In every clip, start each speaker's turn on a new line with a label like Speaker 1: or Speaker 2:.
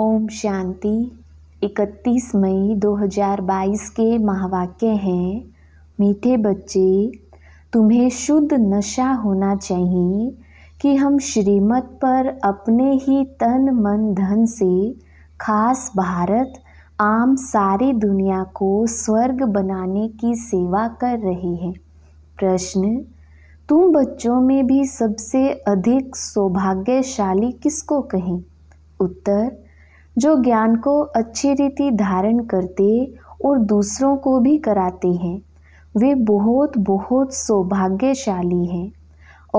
Speaker 1: ओम शांति 31 मई 2022 के महावाक्य हैं मीठे बच्चे तुम्हें शुद्ध नशा होना चाहिए कि हम श्रीमत पर अपने ही तन मन धन से खास भारत आम सारी दुनिया को स्वर्ग बनाने की सेवा कर रहे हैं प्रश्न तुम बच्चों में भी सबसे अधिक सौभाग्यशाली किसको कहें उत्तर जो ज्ञान को अच्छी रीति धारण करते और दूसरों को भी कराते हैं वे बहुत बहुत सौभाग्यशाली हैं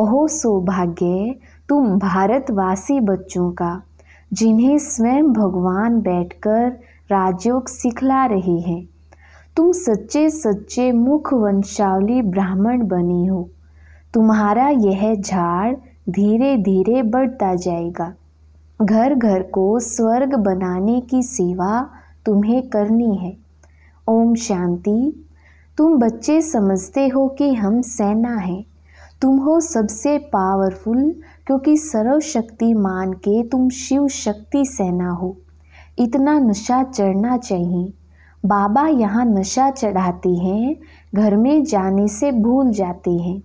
Speaker 1: अहो सौभाग्य तुम भारतवासी बच्चों का जिन्हें स्वयं भगवान बैठकर राजयोग सिखला रहे हैं तुम सच्चे सच्चे मुख वंशावली ब्राह्मण बने हो तुम्हारा यह झाड़ धीरे धीरे बढ़ता जाएगा घर घर को स्वर्ग बनाने की सेवा तुम्हें करनी है ओम शांति तुम बच्चे समझते हो कि हम सेना हैं तुम हो सबसे पावरफुल क्योंकि मान के तुम शिव शक्ति सेना हो इतना नशा चढ़ना चाहिए बाबा यहाँ नशा चढ़ाते हैं घर में जाने से भूल जाते हैं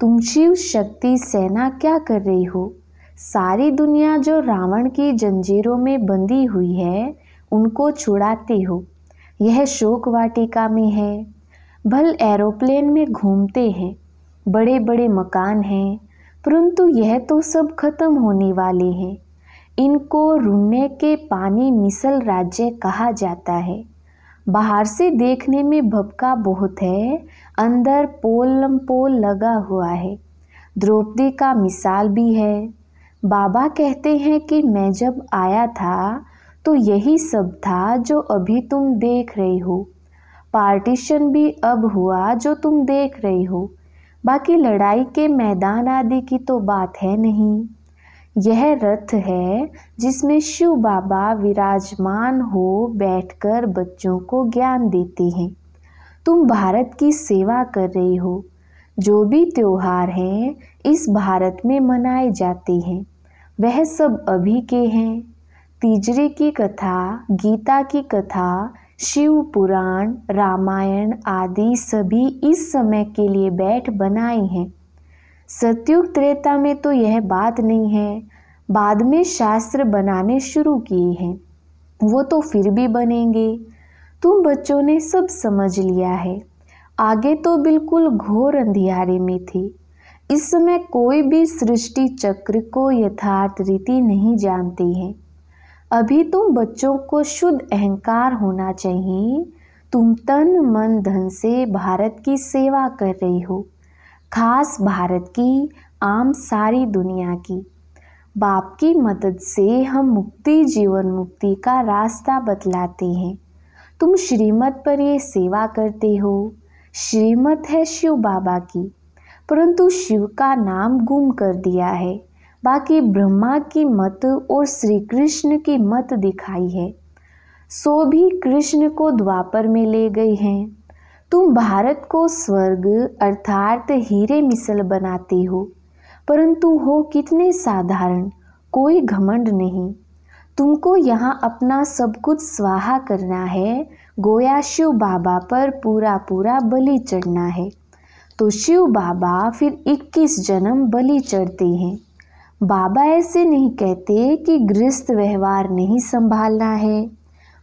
Speaker 1: तुम शिव शक्ति सेना क्या कर रही हो सारी दुनिया जो रावण की जंजीरों में बंधी हुई है उनको छुड़ाती हो यह शोक वाटिका में है भल एरोप्लेन में घूमते हैं बड़े बड़े मकान हैं परंतु यह तो सब खत्म होने वाले हैं इनको रुने के पानी मिसल राज्य कहा जाता है बाहर से देखने में भपका बहुत है अंदर पोल पोल लगा हुआ है द्रौपदी का मिसाल भी है बाबा कहते हैं कि मैं जब आया था तो यही सब था जो अभी तुम देख रही हो पार्टीशन भी अब हुआ जो तुम देख रही हो बाकी लड़ाई के मैदान आदि की तो बात है नहीं यह रथ है जिसमें शिव बाबा विराजमान हो बैठकर बच्चों को ज्ञान देते हैं तुम भारत की सेवा कर रही हो जो भी त्यौहार हैं इस भारत में मनाए जाते हैं वह सब अभी के हैं तीजरे की कथा गीता की कथा शिव पुराण रामायण आदि सभी इस समय के लिए बैठ बनाए हैं सत्युग त्रेता में तो यह बात नहीं है बाद में शास्त्र बनाने शुरू किए हैं वो तो फिर भी बनेंगे तुम बच्चों ने सब समझ लिया है आगे तो बिल्कुल घोर अंधियारे में थी इस समय कोई भी सृष्टि चक्र को यथार्थ रीति नहीं जानती है अभी तुम बच्चों को शुद्ध अहंकार होना चाहिए तुम तन मन धन से भारत की सेवा कर रही हो खास भारत की आम सारी दुनिया की बाप की मदद से हम मुक्ति जीवन मुक्ति का रास्ता बतलाते हैं तुम श्रीमत पर ये सेवा करते हो श्रीमत है शिव बाबा की परंतु शिव का नाम गुम कर दिया है बाकी ब्रह्मा की मत और श्री कृष्ण की मत दिखाई है सो भी कृष्ण को द्वापर में ले गई हैं तुम भारत को स्वर्ग अर्थात हीरे मिसल बनाते हो परंतु हो कितने साधारण कोई घमंड नहीं तुमको यहाँ अपना सब कुछ स्वाहा करना है गोया शिव बाबा पर पूरा पूरा बलि चढ़ना है तो शिव बाबा फिर 21 जन्म बलि चढ़ते हैं बाबा ऐसे नहीं कहते कि गृहस्थ व्यवहार नहीं संभालना है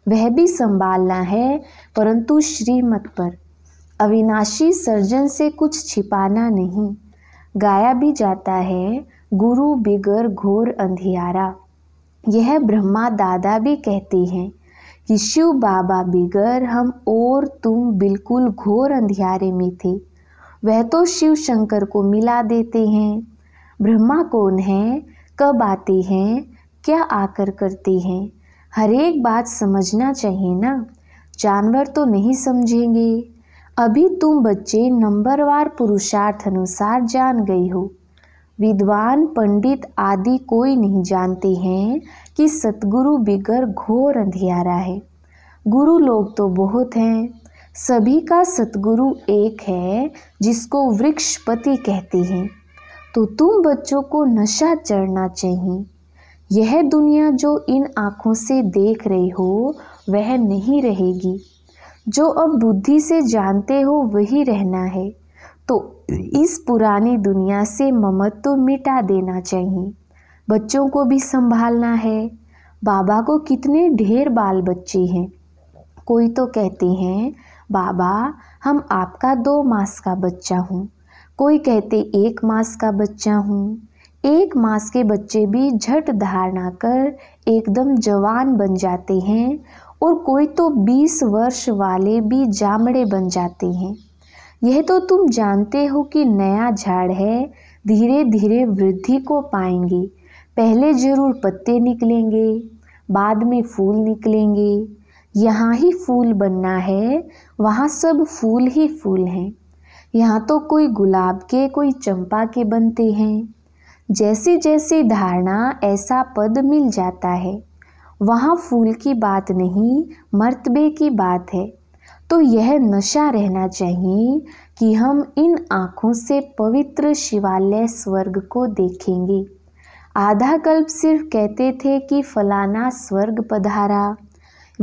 Speaker 1: वह भी संभालना है परंतु श्रीमत पर अविनाशी सर्जन से कुछ छिपाना नहीं गाया भी जाता है गुरु बिगर घोर अंधियारा यह ब्रह्मा दादा भी कहते हैं कि शिव बाबा बिगर हम और तुम बिल्कुल घोर अंधियारे में थे वह तो शिव शंकर को मिला देते हैं ब्रह्मा कौन है कब आते हैं क्या आकर करते हैं हर एक बात समझना चाहिए ना जानवर तो नहीं समझेंगे अभी तुम बच्चे नंबरवार पुरुषार्थ अनुसार जान गई हो विद्वान पंडित आदि कोई नहीं जानते हैं कि सतगुरु बिगर घोर अंधियारा है गुरु लोग तो बहुत हैं सभी का सतगुरु एक है जिसको वृक्षपति कहते हैं तो तुम बच्चों को नशा चढ़ना चाहिए यह दुनिया जो इन आँखों से देख रही हो वह नहीं रहेगी जो अब बुद्धि से जानते हो वही रहना है तो इस पुरानी दुनिया से ममत्व मिटा देना चाहिए बच्चों को भी संभालना है बाबा को कितने ढेर बाल बच्चे हैं कोई तो कहते हैं बाबा हम आपका दो मास का बच्चा हूँ कोई कहते एक मास का बच्चा हूँ एक मास के बच्चे भी झट धारणा कर एकदम जवान बन जाते हैं और कोई तो बीस वर्ष वाले भी जामड़े बन जाते हैं यह तो तुम जानते हो कि नया झाड़ है धीरे धीरे वृद्धि को पाएंगे पहले ज़रूर पत्ते निकलेंगे बाद में फूल निकलेंगे यहाँ ही फूल बनना है वहाँ सब फूल ही फूल हैं यहाँ तो कोई गुलाब के कोई चंपा के बनते हैं जैसे जैसे धारणा ऐसा पद मिल जाता है वहाँ फूल की बात नहीं मर्तबे की बात है तो यह नशा रहना चाहिए कि हम इन आँखों से पवित्र शिवालय स्वर्ग को देखेंगे आधा कल्प सिर्फ कहते थे कि फलाना स्वर्ग पधारा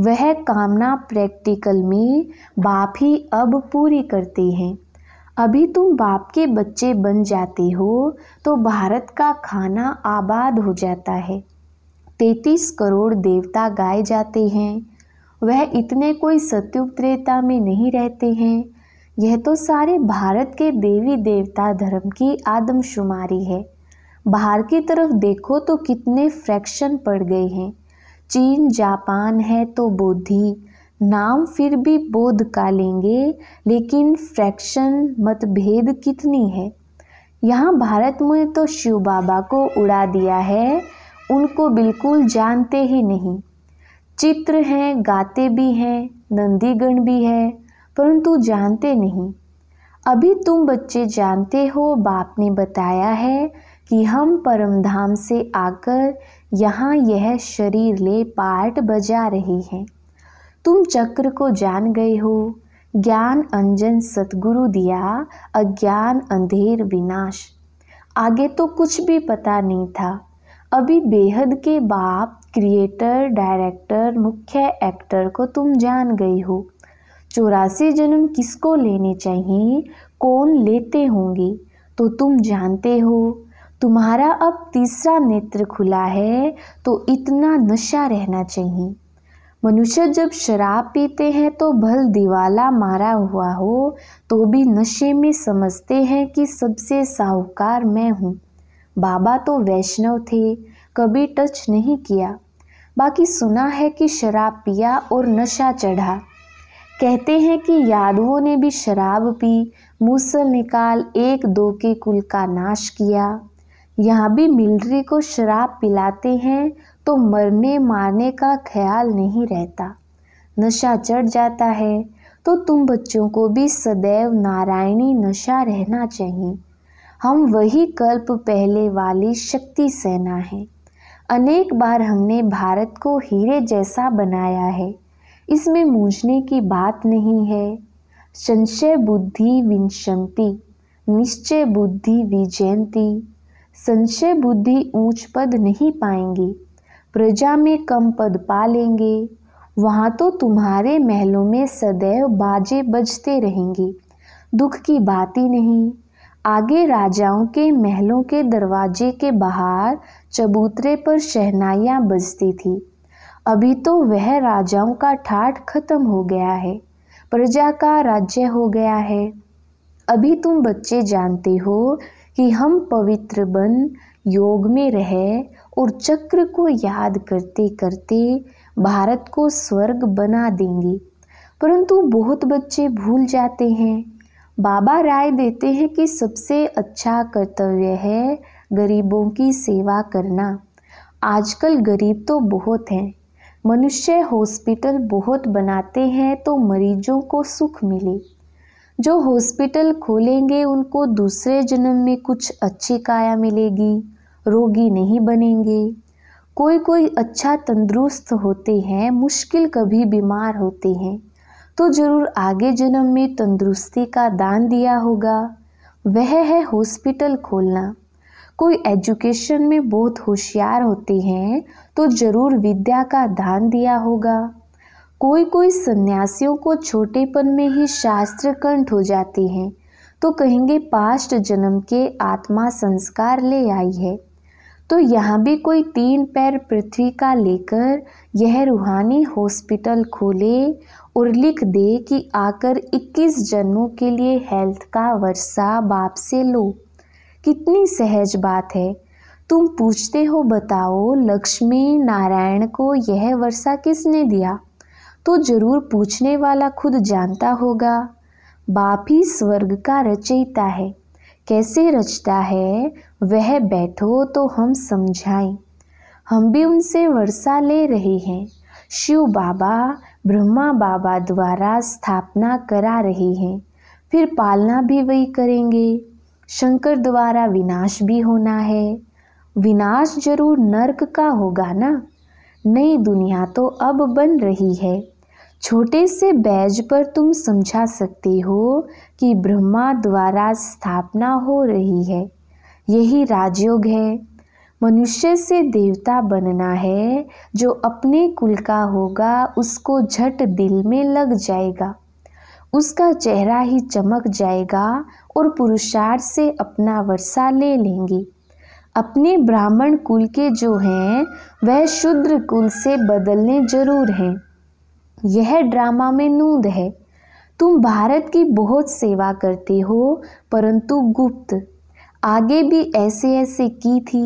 Speaker 1: वह कामना प्रैक्टिकल में बाप ही अब पूरी करते हैं अभी तुम बाप के बच्चे बन जाते हो तो भारत का खाना आबाद हो जाता है तैतीस करोड़ देवता गाए जाते हैं वह इतने कोई सत्युग त्रेता में नहीं रहते हैं यह तो सारे भारत के देवी देवता धर्म की आदमशुमारी है बाहर की तरफ देखो तो कितने फ्रैक्शन पड़ गए हैं चीन जापान है तो बोधि नाम फिर भी बोध का लेंगे लेकिन फ्रैक्शन मतभेद कितनी है यहाँ भारत में तो शिव बाबा को उड़ा दिया है उनको बिल्कुल जानते ही नहीं चित्र हैं गाते भी हैं नंदीगण भी है परंतु जानते नहीं अभी तुम बच्चे जानते हो बाप ने बताया है कि हम परमधाम से आकर यहाँ यह शरीर ले पार्ट बजा रहे हैं तुम चक्र को जान गए हो ज्ञान अंजन सतगुरु दिया अज्ञान अंधेर विनाश आगे तो कुछ भी पता नहीं था अभी बेहद के बाप क्रिएटर डायरेक्टर मुख्य एक्टर को तुम जान गए हो चौरासी जन्म किसको लेने चाहिए कौन लेते होंगे तो तुम जानते हो तुम्हारा अब तीसरा नेत्र खुला है तो इतना नशा रहना चाहिए मनुष्य जब शराब पीते हैं तो भल दिवाला मारा हुआ हो तो भी नशे में समझते हैं कि सबसे साहूकार मैं हूँ बाबा तो वैष्णव थे कभी टच नहीं किया बाकी सुना है कि शराब पिया और नशा चढ़ा कहते हैं कि यादवों ने भी शराब पी मूसल निकाल एक दो के कुल का नाश किया यहाँ भी मिलिट्री को शराब पिलाते हैं तो मरने मारने का ख्याल नहीं रहता नशा चढ़ जाता है तो तुम बच्चों को भी सदैव नारायणी नशा रहना चाहिए हम वही कल्प पहले वाली शक्ति सेना है अनेक बार हमने भारत को हीरे जैसा बनाया है इसमें मूझने की बात नहीं है संशय बुद्धि विंशंती निश्चय बुद्धि विजयंती संशय बुद्धि ऊंच पद नहीं पाएंगे प्रजा में कम पद पा लेंगे वहाँ तो तुम्हारे महलों में सदैव बाजे बजते रहेंगे दुख की बात ही नहीं आगे राजाओं के महलों के दरवाजे के बाहर चबूतरे पर शहनाइयाँ बजती थी अभी तो वह राजाओं का ठाट खत्म हो गया है प्रजा का राज्य हो गया है अभी तुम बच्चे जानते हो कि हम पवित्र बन योग में रहे और चक्र को याद करते करते भारत को स्वर्ग बना देंगे परंतु बहुत बच्चे भूल जाते हैं बाबा राय देते हैं कि सबसे अच्छा कर्तव्य है गरीबों की सेवा करना आजकल गरीब तो बहुत हैं मनुष्य हॉस्पिटल बहुत बनाते हैं तो मरीजों को सुख मिले जो हॉस्पिटल खोलेंगे उनको दूसरे जन्म में कुछ अच्छी काया मिलेगी रोगी नहीं बनेंगे कोई कोई अच्छा तंदुरुस्त होते हैं मुश्किल कभी बीमार होते हैं तो ज़रूर आगे जन्म में तंदुरुस्ती का दान दिया होगा वह है हॉस्पिटल खोलना कोई एजुकेशन में बहुत होशियार होते हैं तो ज़रूर विद्या का दान दिया होगा कोई कोई सन्यासियों को छोटेपन में ही शास्त्र कंठ हो जाती हैं तो कहेंगे पास्ट जन्म के आत्मा संस्कार ले आई है तो यहाँ भी कोई तीन पैर पृथ्वी का लेकर यह रूहानी हॉस्पिटल खोले और लिख दे कि आकर 21 जन्मों के लिए हेल्थ का वर्षा बाप से लो कितनी सहज बात है तुम पूछते हो बताओ लक्ष्मी नारायण को यह वर्षा किसने दिया तो जरूर पूछने वाला खुद जानता होगा बाप ही स्वर्ग का रचयिता है कैसे रचता है वह बैठो तो हम समझाएं हम भी उनसे वर्षा ले रहे हैं शिव बाबा ब्रह्मा बाबा द्वारा स्थापना करा रहे हैं फिर पालना भी वही करेंगे शंकर द्वारा विनाश भी होना है विनाश जरूर नरक का होगा ना नई दुनिया तो अब बन रही है छोटे से बैज पर तुम समझा सकते हो कि ब्रह्मा द्वारा स्थापना हो रही है यही राजयोग है मनुष्य से देवता बनना है जो अपने कुल का होगा उसको झट दिल में लग जाएगा उसका चेहरा ही चमक जाएगा और पुरुषार्थ से अपना वर्षा ले लेंगी अपने ब्राह्मण कुल के जो हैं वह शूद्र कुल से बदलने जरूर हैं यह ड्रामा में नूंद है तुम भारत की बहुत सेवा करते हो परंतु गुप्त आगे भी ऐसे ऐसे की थी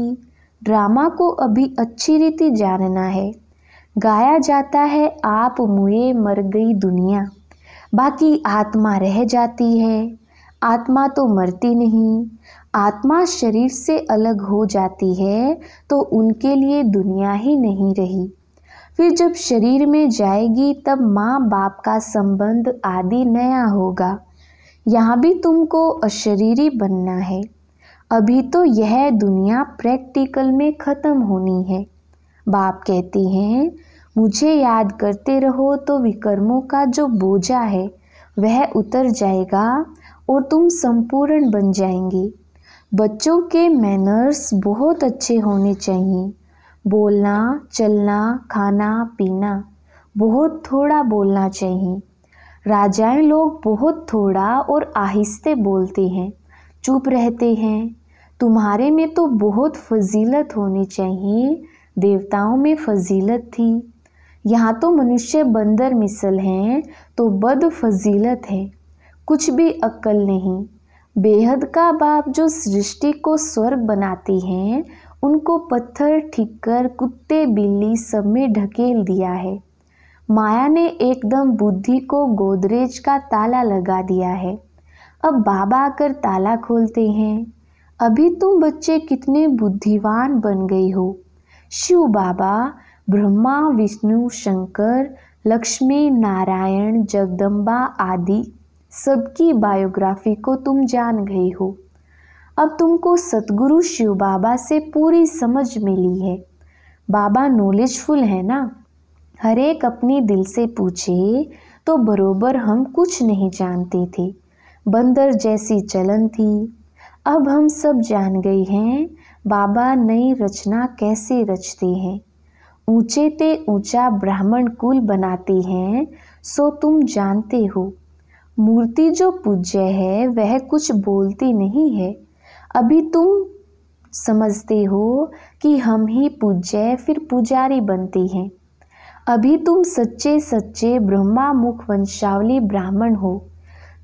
Speaker 1: ड्रामा को अभी अच्छी रीति जानना है गाया जाता है आप मुए मर गई दुनिया बाकी आत्मा रह जाती है आत्मा तो मरती नहीं आत्मा शरीर से अलग हो जाती है तो उनके लिए दुनिया ही नहीं रही फिर जब शरीर में जाएगी तब माँ बाप का संबंध आदि नया होगा यहाँ भी तुमको अशरीरी बनना है अभी तो यह दुनिया प्रैक्टिकल में ख़त्म होनी है बाप कहते हैं मुझे याद करते रहो तो विकर्मों का जो बोझा है वह उतर जाएगा और तुम संपूर्ण बन जाएंगी बच्चों के मैनर्स बहुत अच्छे होने चाहिए बोलना चलना खाना पीना बहुत थोड़ा बोलना चाहिए राजाएं लोग बहुत थोड़ा और आहिस्ते बोलते हैं चुप रहते हैं तुम्हारे में तो बहुत फजीलत होनी चाहिए देवताओं में फजीलत थी यहाँ तो मनुष्य बंदर मिसल हैं तो बद फजीलत है कुछ भी अक्ल नहीं बेहद का बाप जो सृष्टि को स्वर्ग बनाते हैं उनको पत्थर ठिककर कुत्ते बिल्ली सब में ढकेल दिया है माया ने एकदम बुद्धि को गोदरेज का ताला लगा दिया है अब बाबा आकर ताला खोलते हैं अभी तुम बच्चे कितने बुद्धिवान बन गई हो शिव बाबा ब्रह्मा विष्णु शंकर लक्ष्मी नारायण जगदम्बा आदि सबकी बायोग्राफी को तुम जान गई हो अब तुमको सतगुरु शिव बाबा से पूरी समझ मिली है बाबा नॉलेजफुल है ना हर एक अपने दिल से पूछे तो बरोबर हम कुछ नहीं जानते थे बंदर जैसी चलन थी अब हम सब जान गए हैं बाबा नई रचना कैसे रचते हैं ऊंचे ते ऊंचा ब्राह्मण कुल बनाते हैं सो तुम जानते हो मूर्ति जो पूज्य है वह कुछ बोलती नहीं है अभी तुम समझते हो कि हम ही पूज्य फिर पुजारी बनती हैं अभी तुम सच्चे सच्चे ब्रह्मा मुख वंशावली ब्राह्मण हो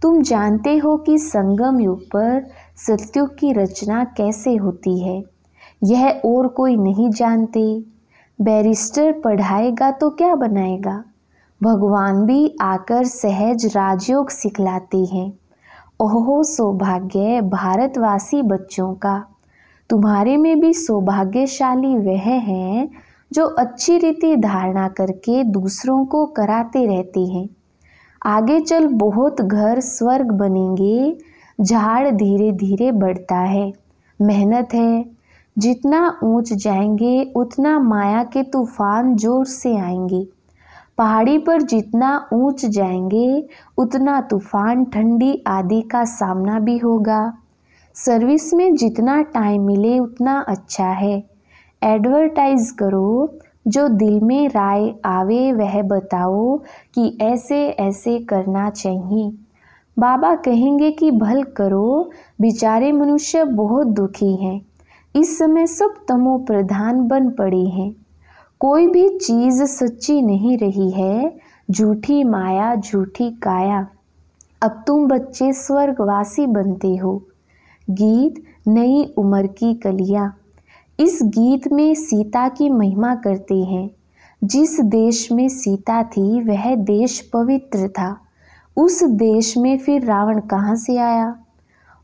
Speaker 1: तुम जानते हो कि संगम युग पर सत्युग की रचना कैसे होती है यह और कोई नहीं जानते बैरिस्टर पढ़ाएगा तो क्या बनाएगा भगवान भी आकर सहज राजयोग सिखलाते हैं ओहो सौभाग्य भारतवासी बच्चों का तुम्हारे में भी सौभाग्यशाली वह हैं जो अच्छी रीति धारणा करके दूसरों को कराते रहते हैं आगे चल बहुत घर स्वर्ग बनेंगे झाड़ धीरे धीरे बढ़ता है मेहनत है जितना ऊंच जाएंगे उतना माया के तूफान जोर से आएंगे पहाड़ी पर जितना ऊंच जाएंगे उतना तूफान ठंडी आदि का सामना भी होगा सर्विस में जितना टाइम मिले उतना अच्छा है एडवर्टाइज करो जो दिल में राय आवे वह बताओ कि ऐसे ऐसे करना चाहिए बाबा कहेंगे कि भल करो बेचारे मनुष्य बहुत दुखी हैं इस समय सब तमो प्रधान बन पड़े हैं कोई भी चीज़ सच्ची नहीं रही है झूठी माया झूठी काया अब तुम बच्चे स्वर्गवासी बनते हो गीत नई उम्र की कलिया इस गीत में सीता की महिमा करते हैं जिस देश में सीता थी वह देश पवित्र था उस देश में फिर रावण कहाँ से आया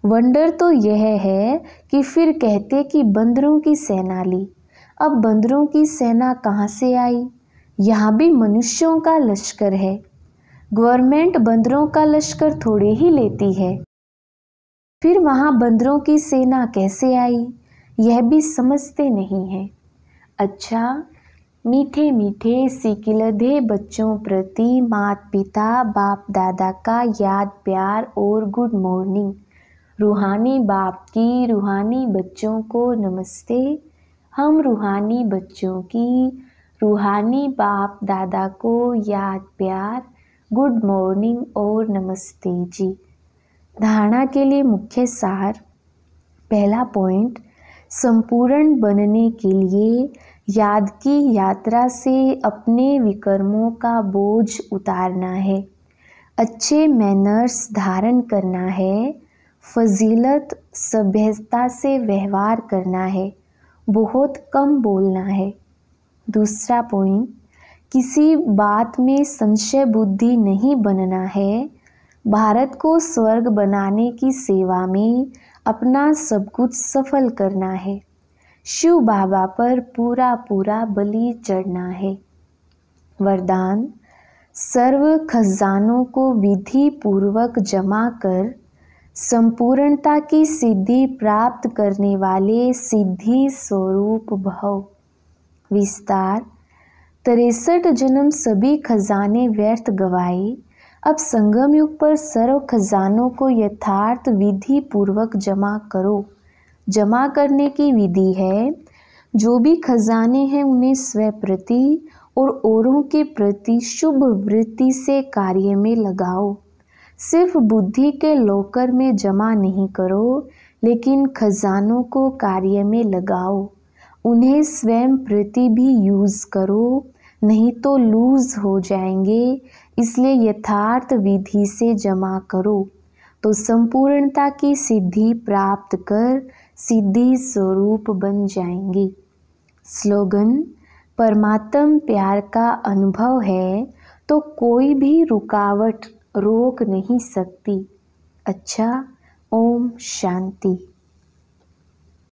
Speaker 1: वंडर तो यह है कि फिर कहते कि बंदरों की सेना ली अब बंदरों की सेना कहाँ से आई यहाँ भी मनुष्यों का लश्कर है गवर्नमेंट बंदरों का लश्कर थोड़े ही लेती है फिर वहाँ बंदरों की सेना कैसे आई यह भी समझते नहीं है अच्छा मीठे मीठे सिकिलधे बच्चों प्रति मात पिता बाप दादा का याद प्यार और गुड मॉर्निंग रूहानी बाप की रूहानी बच्चों को नमस्ते हम रूहानी बच्चों की रूहानी बाप दादा को याद प्यार गुड मॉर्निंग और नमस्ते जी धारणा के लिए मुख्य सार पहला पॉइंट संपूर्ण बनने के लिए याद की यात्रा से अपने विकर्मों का बोझ उतारना है अच्छे मैनर्स धारण करना है फजीलत सभ्यता से व्यवहार करना है बहुत कम बोलना है दूसरा पॉइंट किसी बात में संशय बुद्धि नहीं बनना है भारत को स्वर्ग बनाने की सेवा में अपना सब कुछ सफल करना है शिव बाबा पर पूरा पूरा बलि चढ़ना है वरदान सर्व खजानों को विधि पूर्वक जमा कर संपूर्णता की सिद्धि प्राप्त करने वाले सिद्धि स्वरूप भव विस्तार तिरसठ जन्म सभी खजाने व्यर्थ गवाए अब संगम युग पर सर्व खजानों को यथार्थ विधि पूर्वक जमा करो जमा करने की विधि है जो भी खजाने हैं उन्हें स्व प्रति और औरों के प्रति शुभ वृत्ति से कार्य में लगाओ सिर्फ बुद्धि के लोकर में जमा नहीं करो लेकिन खजानों को कार्य में लगाओ उन्हें स्वयं प्रति भी यूज़ करो नहीं तो लूज हो जाएंगे इसलिए यथार्थ विधि से जमा करो तो संपूर्णता की सिद्धि प्राप्त कर सिद्धि स्वरूप बन जाएंगे स्लोगन परमात्म प्यार का अनुभव है तो कोई भी रुकावट रोक नहीं सकती अच्छा ओम शांति